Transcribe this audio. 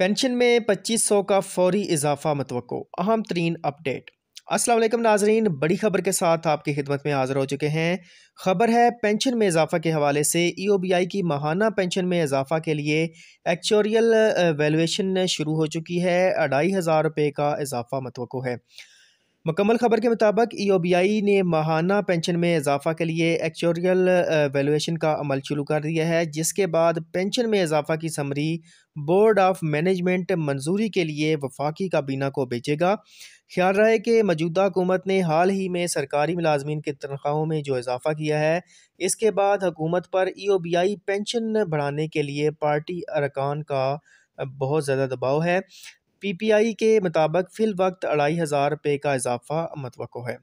pension में पच्चीस सौ का फौरी इजाफा मतवको अहम तरीन अपडेट असलम नाजरीन बड़ी खबर के साथ आपकी खिदमत में हाजिर हो चुके हैं खबर है पेंशन में इजाफा के हवाले से ई ओ बी आई की माहाना पेंशन में इजाफा के लिए एक्चोरियल वैल्यूशन शुरू हो चुकी है अढ़ाई हज़ार रुपये का इजाफा मतवको है मुकम्मल खबर के मुताबिक ई e ने माहाना पेंशन में इजाफा के लिए एक्चोरियल वैल्यूएशन का अमल शुरू कर दिया है जिसके बाद पेंशन में इजाफा की समरी बोर्ड ऑफ मैनेजमेंट मंजूरी के लिए वफाकी काबीना को भेजेगा ख्याल रहे कि मौजूदा हुकूमत ने हाल ही में सरकारी मुलाजमीन की तनख्वाहों में जो इजाफा किया है इसके बाद हुकूमत पर ई e पेंशन बढ़ाने के लिए पार्टी अरकान का बहुत ज़्यादा दबाव है पी पी आई के मुताबिक फ़िल वक्त अढ़ाई हज़ार रुपये का इजाफा मतवक़ है